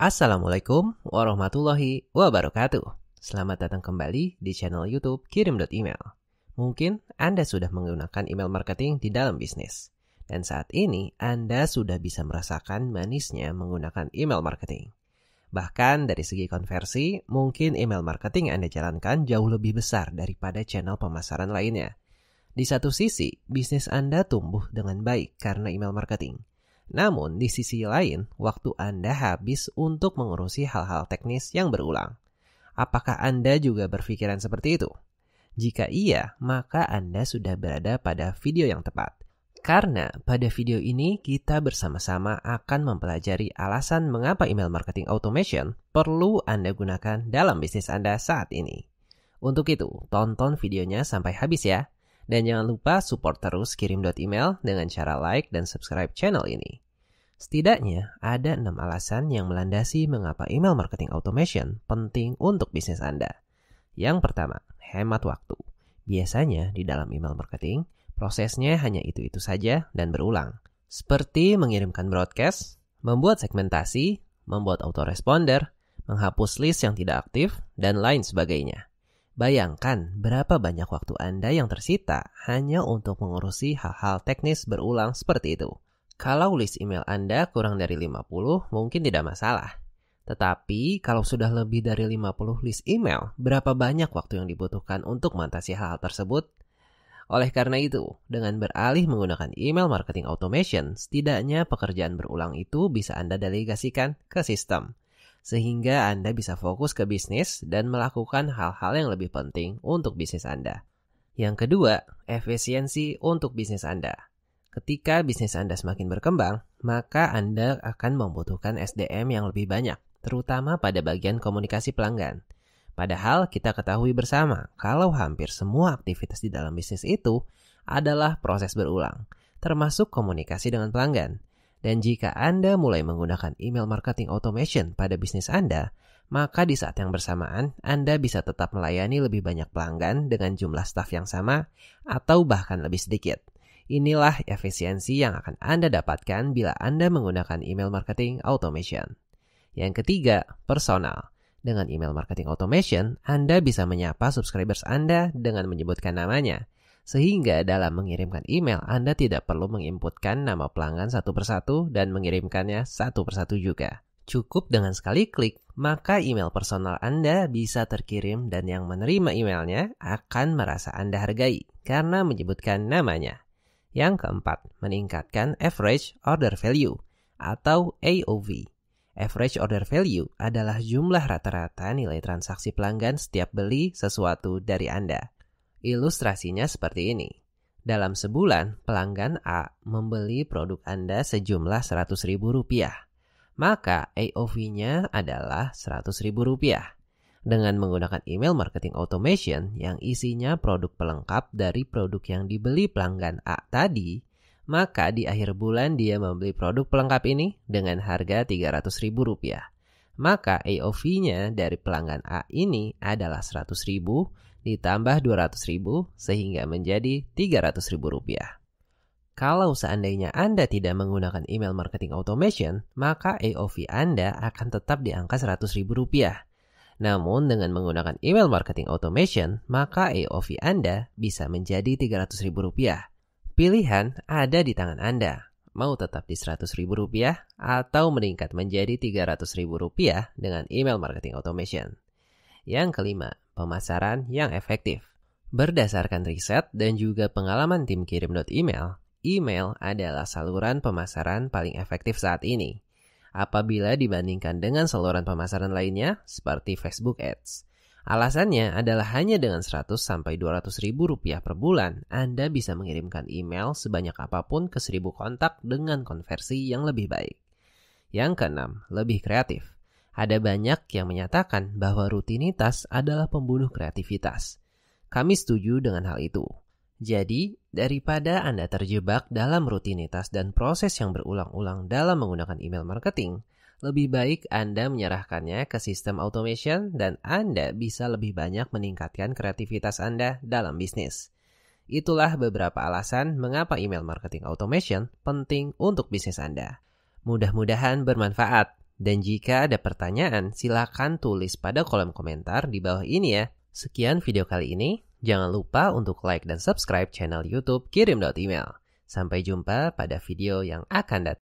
Assalamualaikum warahmatullahi wabarakatuh. Selamat datang kembali di channel YouTube Kirim.email. Mungkin Anda sudah menggunakan email marketing di dalam bisnis. Dan saat ini Anda sudah bisa merasakan manisnya menggunakan email marketing. Bahkan dari segi konversi, mungkin email marketing yang Anda jalankan jauh lebih besar daripada channel pemasaran lainnya. Di satu sisi, bisnis Anda tumbuh dengan baik karena email marketing. Namun, di sisi lain, waktu Anda habis untuk mengurusi hal-hal teknis yang berulang. Apakah Anda juga berpikiran seperti itu? Jika iya, maka Anda sudah berada pada video yang tepat. Karena pada video ini kita bersama-sama akan mempelajari alasan mengapa email marketing automation perlu Anda gunakan dalam bisnis Anda saat ini. Untuk itu, tonton videonya sampai habis ya. Dan jangan lupa support terus kirim email dengan cara like dan subscribe channel ini. Setidaknya ada enam alasan yang melandasi mengapa email marketing automation penting untuk bisnis Anda. Yang pertama, hemat waktu. Biasanya di dalam email marketing, prosesnya hanya itu-itu saja dan berulang. Seperti mengirimkan broadcast, membuat segmentasi, membuat autoresponder, menghapus list yang tidak aktif, dan lain sebagainya. Bayangkan berapa banyak waktu Anda yang tersita hanya untuk mengurusi hal-hal teknis berulang seperti itu. Kalau list email Anda kurang dari 50, mungkin tidak masalah. Tetapi, kalau sudah lebih dari 50 list email, berapa banyak waktu yang dibutuhkan untuk mengatasi hal, -hal tersebut? Oleh karena itu, dengan beralih menggunakan email marketing automation, setidaknya pekerjaan berulang itu bisa Anda delegasikan ke sistem. Sehingga Anda bisa fokus ke bisnis dan melakukan hal-hal yang lebih penting untuk bisnis Anda. Yang kedua, efisiensi untuk bisnis Anda. Ketika bisnis Anda semakin berkembang, maka Anda akan membutuhkan SDM yang lebih banyak, terutama pada bagian komunikasi pelanggan. Padahal kita ketahui bersama kalau hampir semua aktivitas di dalam bisnis itu adalah proses berulang, termasuk komunikasi dengan pelanggan. Dan jika Anda mulai menggunakan email marketing automation pada bisnis Anda, maka di saat yang bersamaan Anda bisa tetap melayani lebih banyak pelanggan dengan jumlah staff yang sama atau bahkan lebih sedikit. Inilah efisiensi yang akan Anda dapatkan bila Anda menggunakan email marketing automation. Yang ketiga, personal. Dengan email marketing automation, Anda bisa menyapa subscribers Anda dengan menyebutkan namanya. Sehingga dalam mengirimkan email, Anda tidak perlu menginputkan nama pelanggan satu persatu dan mengirimkannya satu persatu juga. Cukup dengan sekali klik, maka email personal Anda bisa terkirim dan yang menerima emailnya akan merasa Anda hargai karena menyebutkan namanya. Yang keempat, meningkatkan average order value atau AOV. Average order value adalah jumlah rata-rata nilai transaksi pelanggan setiap beli sesuatu dari Anda. Ilustrasinya seperti ini. Dalam sebulan, pelanggan A membeli produk Anda sejumlah Rp100.000. Maka AOV-nya adalah Rp100.000 dengan menggunakan email marketing automation yang isinya produk pelengkap dari produk yang dibeli pelanggan A tadi, maka di akhir bulan dia membeli produk pelengkap ini dengan harga Rp300.000. Maka AOV-nya dari pelanggan A ini adalah Rp100.000 ditambah Rp200.000 sehingga menjadi Rp300.000. Kalau seandainya Anda tidak menggunakan email marketing automation, maka AOV Anda akan tetap di angka Rp100.000. Namun dengan menggunakan email marketing automation, maka AOV Anda bisa menjadi Rp300.000. Pilihan ada di tangan Anda. Mau tetap di Rp100.000 atau meningkat menjadi Rp300.000 dengan email marketing automation. Yang kelima, pemasaran yang efektif. Berdasarkan riset dan juga pengalaman tim kirim.email, email adalah saluran pemasaran paling efektif saat ini apabila dibandingkan dengan saluran pemasaran lainnya seperti Facebook Ads. Alasannya adalah hanya dengan 100 sampai 200 ribu rupiah per bulan, Anda bisa mengirimkan email sebanyak apapun ke 1000 kontak dengan konversi yang lebih baik. Yang keenam, lebih kreatif. Ada banyak yang menyatakan bahwa rutinitas adalah pembunuh kreativitas. Kami setuju dengan hal itu. Jadi, daripada Anda terjebak dalam rutinitas dan proses yang berulang-ulang dalam menggunakan email marketing, lebih baik Anda menyerahkannya ke sistem automation dan Anda bisa lebih banyak meningkatkan kreativitas Anda dalam bisnis. Itulah beberapa alasan mengapa email marketing automation penting untuk bisnis Anda. Mudah-mudahan bermanfaat. Dan jika ada pertanyaan, silakan tulis pada kolom komentar di bawah ini ya. Sekian video kali ini. Jangan lupa untuk like dan subscribe channel YouTube Kirim.Email. Sampai jumpa pada video yang akan datang.